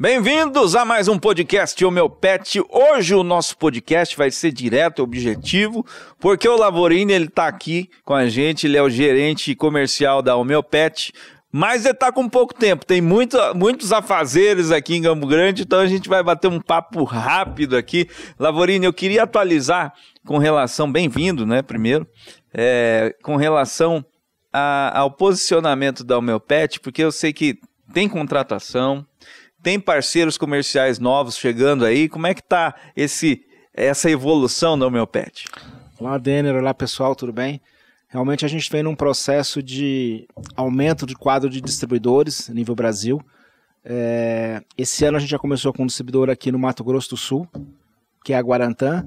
Bem-vindos a mais um podcast O Hoje o nosso podcast vai ser direto, e objetivo, porque o Lavorini ele tá aqui com a gente, ele é o gerente comercial da O Mas ele tá com pouco tempo, tem muito, muitos afazeres aqui em Campo Grande, então a gente vai bater um papo rápido aqui. Lavorini, eu queria atualizar com relação, bem-vindo, né, primeiro, é, com relação a, ao posicionamento da Homeopet, porque eu sei que tem contratação, tem parceiros comerciais novos chegando aí? Como é que está esse, essa evolução no Homeopet? Olá, Denner. Olá, pessoal. Tudo bem? Realmente a gente vem num processo de aumento de quadro de distribuidores nível Brasil. É, esse ano a gente já começou com um distribuidor aqui no Mato Grosso do Sul, que é a Guarantã.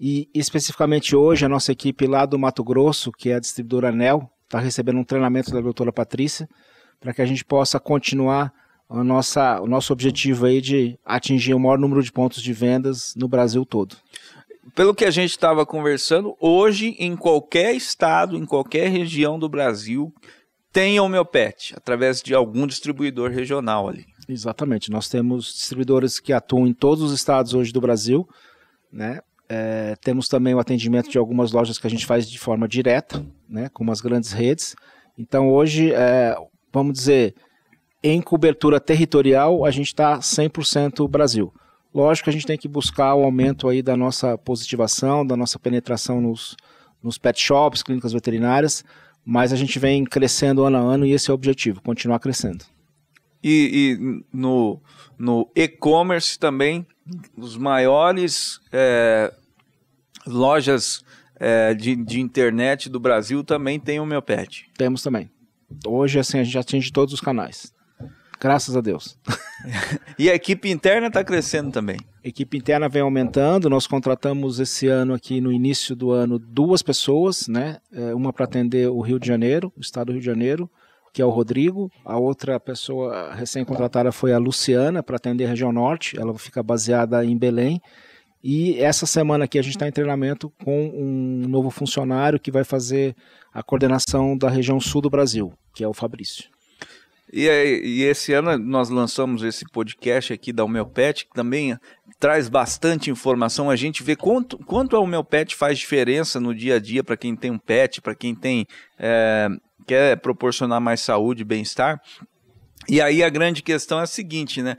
E especificamente hoje a nossa equipe lá do Mato Grosso, que é a distribuidora Nel está recebendo um treinamento da doutora Patrícia para que a gente possa continuar a nossa, o nosso objetivo aí de atingir o maior número de pontos de vendas no Brasil todo. Pelo que a gente estava conversando, hoje em qualquer estado, em qualquer região do Brasil, tem homeopet, através de algum distribuidor regional ali. Exatamente, nós temos distribuidores que atuam em todos os estados hoje do Brasil, né? É, temos também o atendimento de algumas lojas que a gente faz de forma direta, né, como as grandes redes. Então hoje, é, vamos dizer, em cobertura territorial, a gente está 100% Brasil. Lógico que a gente tem que buscar o aumento aí da nossa positivação, da nossa penetração nos, nos pet shops, clínicas veterinárias, mas a gente vem crescendo ano a ano e esse é o objetivo, continuar crescendo. E, e no, no e-commerce também, os maiores é, lojas é, de, de internet do Brasil também tem o meu pet. Temos também. Hoje, assim, a gente atinge todos os canais. Graças a Deus. e a equipe interna está crescendo também. A equipe interna vem aumentando. Nós contratamos esse ano aqui no início do ano duas pessoas, né? É, uma para atender o Rio de Janeiro, o estado do Rio de Janeiro, que é o Rodrigo. A outra pessoa recém-contratada foi a Luciana para atender a região norte. Ela fica baseada em Belém. E essa semana aqui a gente está em treinamento com um novo funcionário que vai fazer a coordenação da região sul do Brasil, que é o Fabrício. E, e, esse ano nós lançamos esse podcast aqui da Homeopet, que também traz bastante informação. A gente vê quanto, quanto a Homeopet faz diferença no dia a dia para quem tem um pet, para quem tem é, quer proporcionar mais saúde e bem-estar. E aí a grande questão é a seguinte, né?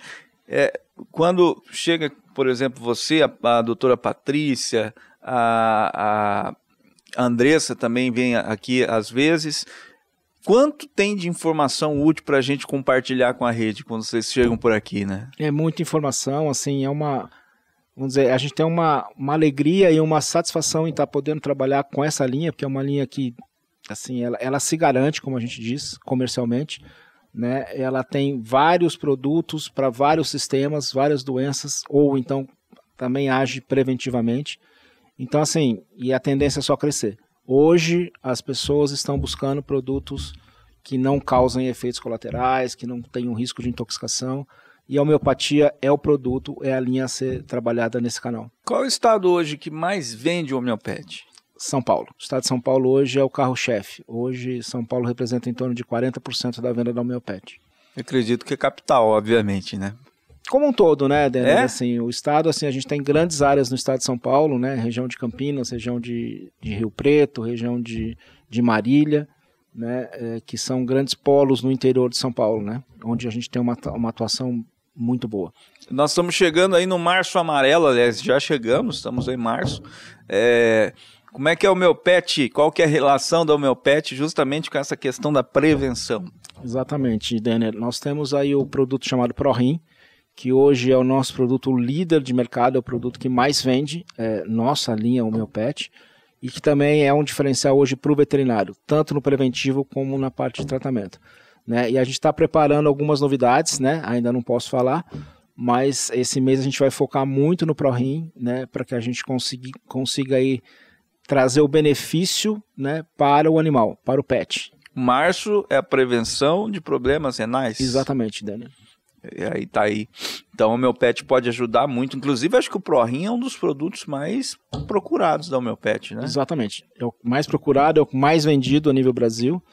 É, quando chega, por exemplo, você, a, a doutora Patrícia, a, a Andressa também vem aqui às vezes quanto tem de informação útil para a gente compartilhar com a rede quando vocês chegam por aqui, né? É muita informação, assim, é uma. Vamos dizer, a gente tem uma, uma alegria e uma satisfação em estar tá podendo trabalhar com essa linha, porque é uma linha que, assim, ela, ela se garante, como a gente diz, comercialmente. Né? Ela tem vários produtos para vários sistemas, várias doenças, ou então também age preventivamente. Então, assim, e a tendência é só crescer. Hoje as pessoas estão buscando produtos que não causem efeitos colaterais, que não tenham risco de intoxicação. E a homeopatia é o produto, é a linha a ser trabalhada nesse canal. Qual é o estado hoje que mais vende homeopatia? São Paulo. O estado de São Paulo hoje é o carro-chefe. Hoje, São Paulo representa em torno de 40% da venda da homeopatia. Eu acredito que é capital, obviamente, né? Como um todo, né, Denner? É? Assim, o estado, assim, a gente tem tá grandes áreas no estado de São Paulo, né? Região de Campinas, região de, de Rio Preto, região de, de Marília, né? É, que são grandes polos no interior de São Paulo, né? Onde a gente tem uma, uma atuação muito boa. Nós estamos chegando aí no março amarelo, aliás, já chegamos, estamos em março. É, como é que é o meu pet? Qual que é a relação do meu pet justamente com essa questão da prevenção? Exatamente, Denner. Nós temos aí o produto chamado ProRim, que hoje é o nosso produto líder de mercado, é o produto que mais vende, é nossa linha o meu pet, e que também é um diferencial hoje para o veterinário, tanto no preventivo como na parte de tratamento. Né? E a gente está preparando algumas novidades, né? ainda não posso falar, mas esse mês a gente vai focar muito no ProRim, né? para que a gente consiga, consiga aí trazer o benefício né? para o animal, para o pet. Março é a prevenção de problemas renais? Exatamente, Daniel. E aí tá aí. Então o meu pet pode ajudar muito. Inclusive, acho que o ProRin é um dos produtos mais procurados da meu pet, né? Exatamente. É o mais procurado, é o mais vendido a nível Brasil.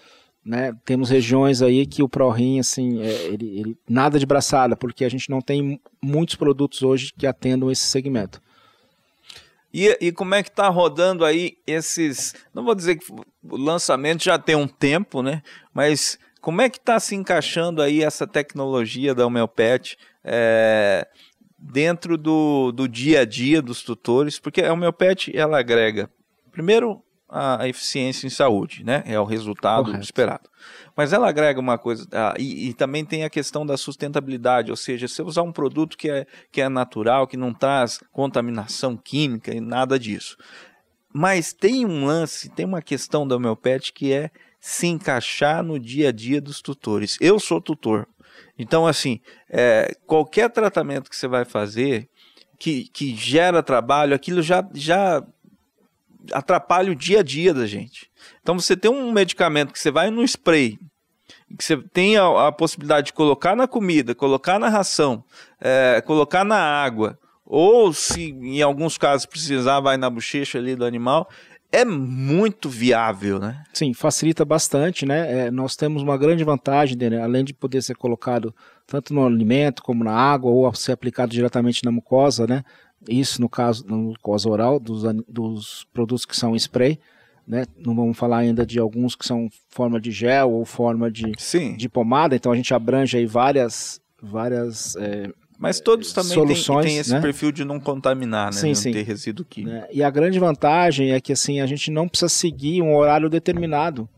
Né? Temos regiões aí que o ProRin, assim, é, ele, ele, nada de braçada, porque a gente não tem muitos produtos hoje que atendam esse segmento. E, e, como é que tá rodando aí esses. Não vou dizer que o lançamento já tem um tempo, né? Mas como é que está se encaixando aí essa tecnologia da homeopete é, dentro do, do dia a dia dos tutores? Porque a homeopete, ela agrega, primeiro, a, eficiência em saúde, né? É o resultado Correto. esperado. Mas ela agrega uma coisa, e, e, também tem a questão da sustentabilidade, ou seja, se usar um produto que é, que é natural, que não traz contaminação química e nada disso. Mas tem um lance, tem uma questão da homeopética que é se encaixar no dia a dia dos tutores. Eu sou tutor. Então, assim, é, qualquer tratamento que você vai fazer que, que gera trabalho, aquilo já, já atrapalha o dia a dia da gente. Então, você tem um medicamento que você vai no spray, que você tem a, a possibilidade de colocar na comida, colocar na ração, é, colocar na água, ou se em alguns casos precisar, vai na bochecha ali do animal é muito viável, né? Sim, facilita bastante, né? É, nós temos uma grande vantagem, dele, além de poder ser colocado tanto no alimento como na água ou ser aplicado diretamente na mucosa, né? Isso no caso na mucosa oral dos, dos produtos que são spray, né? Não vamos falar ainda de alguns que são forma de gel ou forma de, Sim. de pomada. Então a gente abrange aí várias várias é, mas todos é, também soluções, têm, têm esse né? perfil de não contaminar, né? Sim, não sim. ter resíduo químico. Né? E a grande vantagem é que assim a gente não precisa seguir um horário determinado,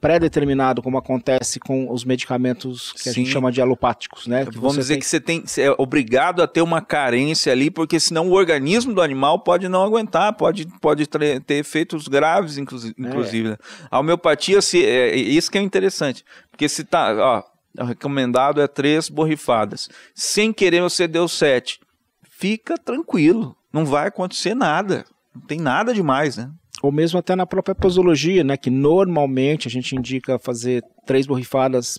pré-determinado, como acontece com os medicamentos que sim. a gente chama de alopáticos, né? Que Vamos dizer tem... que você tem, você é obrigado a ter uma carência ali, porque senão o organismo do animal pode não aguentar, pode, pode ter efeitos graves, é. inclusive. É. A homeopatia, se, é, é, isso que é interessante, porque se tá, ó, o recomendado é três borrifadas. Sem querer você deu sete. Fica tranquilo, não vai acontecer nada. Não tem nada demais, né? Ou mesmo até na própria posologia, né? Que normalmente a gente indica fazer três borrifadas,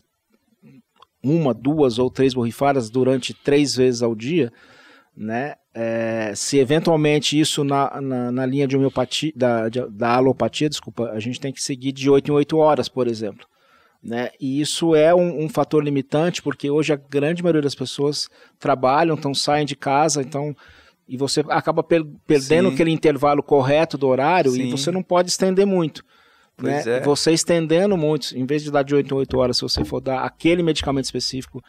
uma, duas ou três borrifadas durante três vezes ao dia, né? É, se eventualmente isso na, na, na linha de homeopatia, da, de, da alopatia, desculpa, a gente tem que seguir de 8 em 8 horas, por exemplo. Né? E isso é um, um, fator limitante, porque hoje a grande maioria das pessoas trabalham, então saem de casa, então e você acaba per perdendo Sim. aquele intervalo correto do horário Sim. e você não pode estender muito. Né? É. Você estendendo muito, em vez de dar de 8 a 8 horas, se você for dar aquele medicamento específico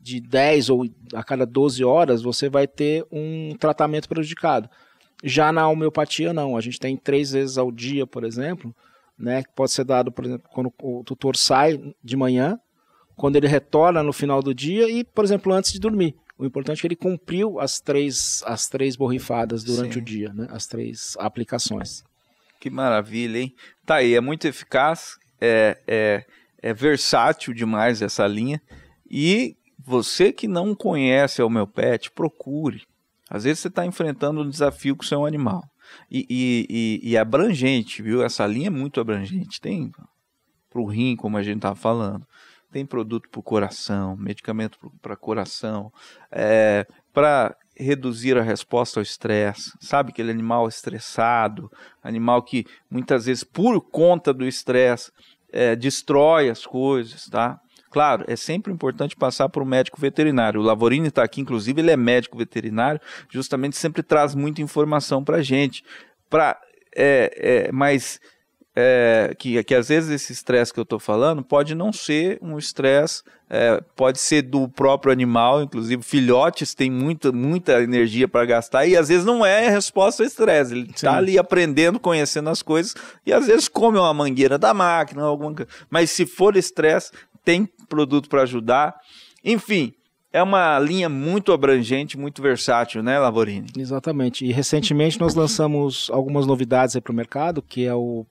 de 10 ou a cada 12 horas, você vai ter um tratamento prejudicado. Já na homeopatia, não. A gente tem três vezes ao dia, por exemplo, né, que pode ser dado, por exemplo, quando o tutor sai de manhã, quando ele retorna no final do dia e, por exemplo, antes de dormir. O importante é que ele cumpriu as três, as três borrifadas durante Sim. o dia, né? as três aplicações. Que maravilha, hein? Tá aí, é muito eficaz, é, é, é versátil demais essa linha. E você que não conhece o meu pet, procure. Às vezes você está enfrentando um desafio com o seu animal. E, e, e, e, é abrangente, viu? Essa linha é muito abrangente. Tem para o rim, como a gente estava falando, tem produto para o coração, medicamento para coração, é, para reduzir a resposta ao estresse. Sabe aquele animal estressado, animal que muitas vezes, por conta do estresse, é, destrói as coisas, tá? Claro, é sempre importante passar por um médico veterinário. O Lavorini está aqui, inclusive, ele é médico veterinário, justamente sempre traz muita informação para a gente. Pra, é, é, mas é, que, que às vezes esse estresse que eu estou falando pode não ser um estresse, é, pode ser do próprio animal, inclusive filhotes têm muita, muita energia para gastar e às vezes não é a resposta ao estresse, ele está ali aprendendo, conhecendo as coisas e às vezes come uma mangueira da máquina, alguma coisa. mas se for estresse, tem produto para ajudar. Enfim, é uma linha muito abrangente, muito versátil, né, Lavorini? Exatamente. E recentemente nós lançamos algumas novidades para o mercado, que é o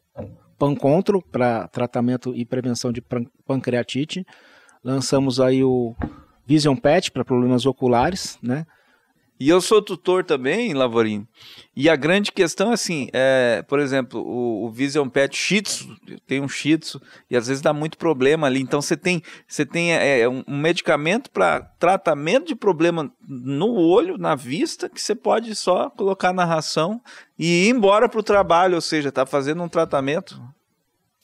Pancontro para tratamento e prevenção de pancreatite. Lançamos aí o Vision Pet para problemas oculares, né? E eu sou tutor também, Lavorim. E a grande questão é assim, é, por exemplo, o, o Vision é Pet Shih Tzu, tem um Shih Tzu, e às vezes dá muito problema ali. Então você tem, você tem é, é um, um medicamento para tratamento de problema no olho, na vista, que você pode só colocar na ração e ir embora para o trabalho, ou seja, está fazendo um tratamento.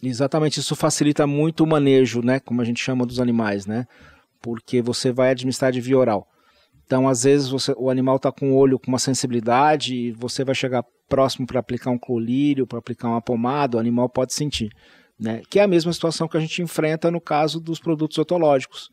Exatamente, isso facilita muito o manejo, né? Como a gente chama dos animais, né? Porque você vai administrar de via oral. Então, às vezes, você, o animal está com o olho com uma sensibilidade e você vai chegar próximo para aplicar um colírio, para aplicar uma pomada, o animal pode sentir. Né? Que é a mesma situação que a gente enfrenta no caso dos produtos otológicos,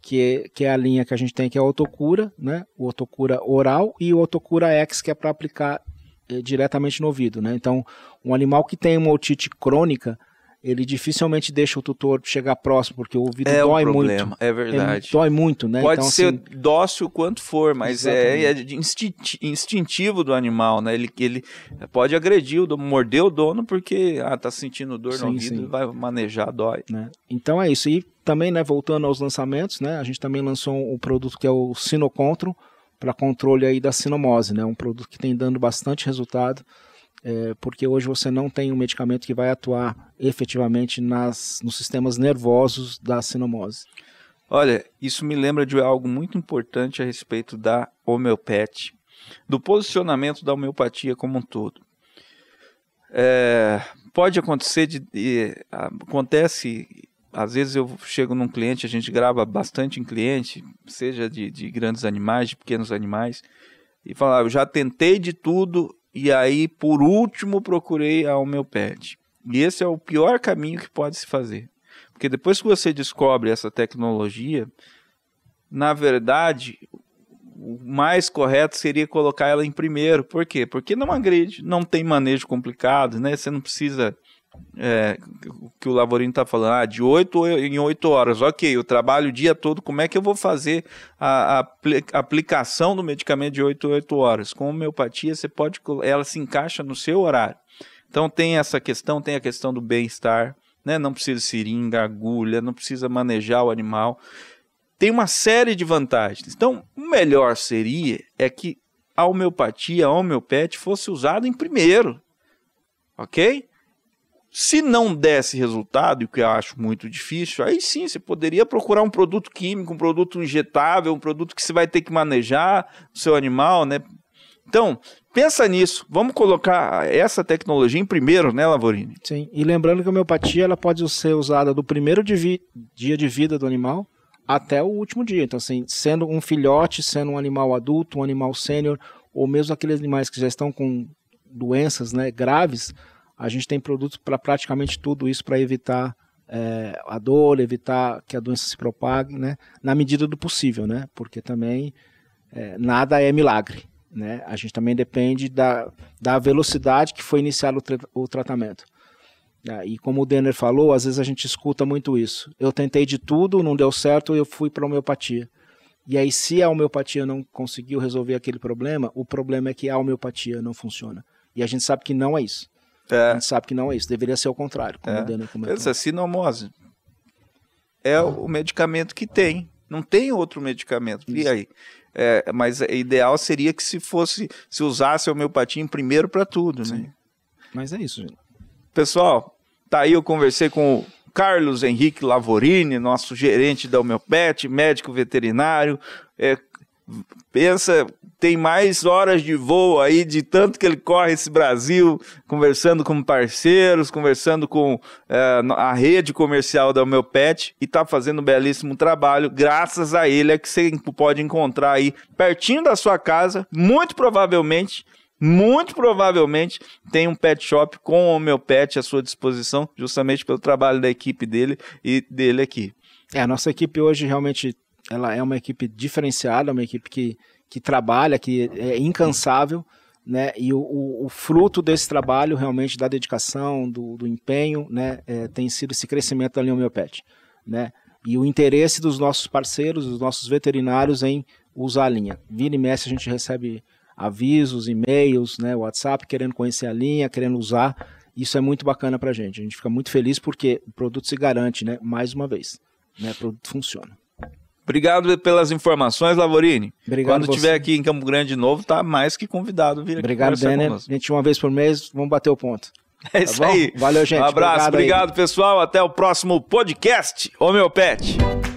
que, que é a linha que a gente tem, que é a otocura, né? o otocura oral e o otocura ex, que é para aplicar eh, diretamente no ouvido. Né? Então, um animal que tem uma otite crônica, ele dificilmente deixa o tutor chegar próximo, porque o ouvido é dói um problema, muito. É verdade. dói muito, né? Pode então, ser assim... dócil quanto for, mas é, é, instintivo do animal, né? Ele, ele pode agredir, o morder o dono porque ah, tá sentindo dor sim, no ouvido, sim. vai manejar, dói. Né? Então é isso. E também, né, voltando aos lançamentos, né? A gente também lançou um produto que é o Sinocontro para controle aí da sinomose, né? Um produto que tem dando bastante resultado é, porque hoje você não tem um medicamento que vai atuar efetivamente nas, nos sistemas nervosos da sinomose. Olha, isso me lembra de algo muito importante a respeito da homeopatia, do posicionamento da homeopatia como um todo. É, pode acontecer de, de, acontece às vezes eu chego num cliente a gente grava bastante em cliente seja de, de grandes animais de pequenos animais e falar ah, eu já tentei de tudo e aí, por último, procurei a homeopédia. E esse é o pior caminho que pode se fazer. Porque depois que você descobre essa tecnologia, na verdade, o mais correto seria colocar ela em primeiro. Por quê? Porque não agride, não tem manejo complicado, né? Você não precisa é, que o Lavorino está falando, ah, de 8 em 8 horas, ok, eu trabalho o dia todo, como é que eu vou fazer a, a aplicação do medicamento de 8 em 8 horas? Com homeopatia, você pode, ela se encaixa no seu horário. Então tem essa questão, tem a questão do bem-estar, né? não precisa seringa, agulha, não precisa manejar o animal. Tem uma série de vantagens. Então, o melhor seria é que a homeopatia, a homeopatia fosse usada em primeiro, ok? Se não desse resultado, o que eu acho muito difícil, aí sim você poderia procurar um produto químico, um produto injetável, um produto que você vai ter que manejar o seu animal, né? Então, pensa nisso. Vamos colocar essa tecnologia em primeiro, né, Lavorini? Sim. E lembrando que a homeopatia ela pode ser usada do primeiro de dia de vida do animal até o último dia. Então, assim, sendo um filhote, sendo um animal adulto, um animal sênior, ou mesmo aqueles animais que já estão com doenças né, graves, a gente tem produtos para praticamente tudo isso para evitar é, a dor, evitar que a doença se propague, né? Na medida do possível, né? Porque também é, nada é milagre, né? A gente também depende da, da velocidade que foi iniciado o, tra o tratamento. Ah, e como o Denner falou, às vezes a gente escuta muito isso. Eu tentei de tudo, não deu certo, eu fui para a homeopatia. E aí, se a homeopatia não conseguiu resolver aquele problema, o problema é que a homeopatia não funciona. E a gente sabe que não é isso. É. A gente sabe que não é isso, deveria ser o contrário, como é. o Essa sinomose é ah. o medicamento que tem, não tem outro medicamento. Isso. E aí? É, mas o é ideal seria que se fosse, se usasse o homeopatia primeiro para tudo, né? Sim. né? Mas é isso, gente. Pessoal, tá aí eu conversei com o Carlos Henrique Lavorini, nosso gerente da Homeopet, médico veterinário, é, pensa, tem mais horas de voo aí de tanto que ele corre esse Brasil, conversando com parceiros, conversando com é, a rede comercial da Meu Pet e tá fazendo um belíssimo trabalho. Graças a ele é que você pode encontrar aí pertinho da sua casa, muito provavelmente muito provavelmente tem um pet shop com o meu pet à sua disposição, justamente pelo trabalho da equipe dele e dele aqui. É, a nossa equipe hoje realmente ela é uma equipe diferenciada, uma equipe que, que trabalha, que é incansável, né? E o, o, o fruto desse trabalho, realmente, da dedicação, do, do empenho, né? É, tem sido esse crescimento da linha homeopética, né? E o interesse dos nossos parceiros, dos nossos veterinários em usar a linha. Vira e mestre, a gente recebe avisos, e-mails, né, WhatsApp, querendo conhecer a linha, querendo usar. Isso é muito bacana para a gente. A gente fica muito feliz porque o produto se garante, né, mais uma vez. Né, o produto funciona. Obrigado pelas informações, Lavorini. Obrigado. Quando estiver aqui em Campo Grande de novo, tá mais que convidado vir Obrigado, aqui. Obrigado, Denner. A gente uma vez por mês, vamos bater o ponto. É tá isso bom? aí. Valeu, gente. Um abraço. Obrigado, obrigado pessoal. Até o próximo podcast. Homeopete.